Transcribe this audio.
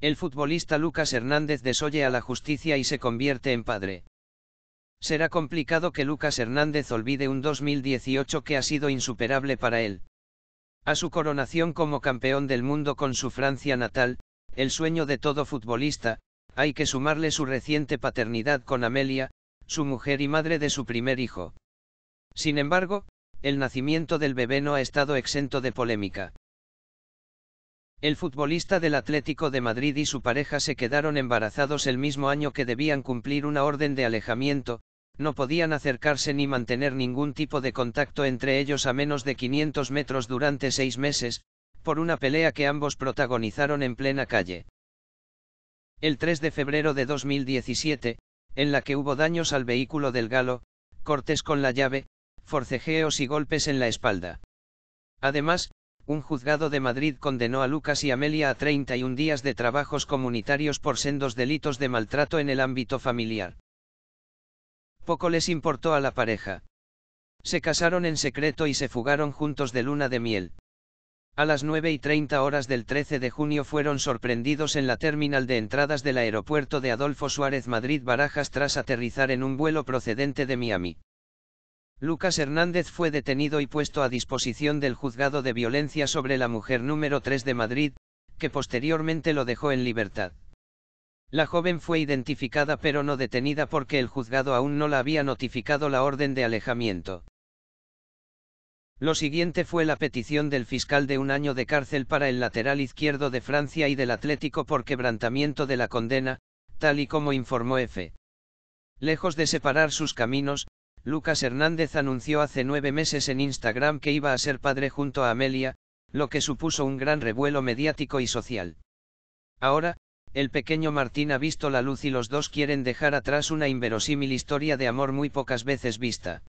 El futbolista Lucas Hernández desoye a la justicia y se convierte en padre. Será complicado que Lucas Hernández olvide un 2018 que ha sido insuperable para él. A su coronación como campeón del mundo con su Francia natal, el sueño de todo futbolista, hay que sumarle su reciente paternidad con Amelia, su mujer y madre de su primer hijo. Sin embargo, el nacimiento del bebé no ha estado exento de polémica. El futbolista del Atlético de Madrid y su pareja se quedaron embarazados el mismo año que debían cumplir una orden de alejamiento, no podían acercarse ni mantener ningún tipo de contacto entre ellos a menos de 500 metros durante seis meses, por una pelea que ambos protagonizaron en plena calle. El 3 de febrero de 2017, en la que hubo daños al vehículo del galo, cortes con la llave, forcejeos y golpes en la espalda. Además, un juzgado de Madrid condenó a Lucas y Amelia a 31 días de trabajos comunitarios por sendos delitos de maltrato en el ámbito familiar. Poco les importó a la pareja. Se casaron en secreto y se fugaron juntos de luna de miel. A las 9 y 30 horas del 13 de junio fueron sorprendidos en la terminal de entradas del aeropuerto de Adolfo Suárez Madrid Barajas tras aterrizar en un vuelo procedente de Miami. Lucas Hernández fue detenido y puesto a disposición del Juzgado de Violencia sobre la Mujer número 3 de Madrid, que posteriormente lo dejó en libertad. La joven fue identificada pero no detenida porque el juzgado aún no la había notificado la orden de alejamiento. Lo siguiente fue la petición del fiscal de un año de cárcel para el lateral izquierdo de Francia y del Atlético por quebrantamiento de la condena, tal y como informó F. Lejos de separar sus caminos, Lucas Hernández anunció hace nueve meses en Instagram que iba a ser padre junto a Amelia, lo que supuso un gran revuelo mediático y social. Ahora, el pequeño Martín ha visto la luz y los dos quieren dejar atrás una inverosímil historia de amor muy pocas veces vista.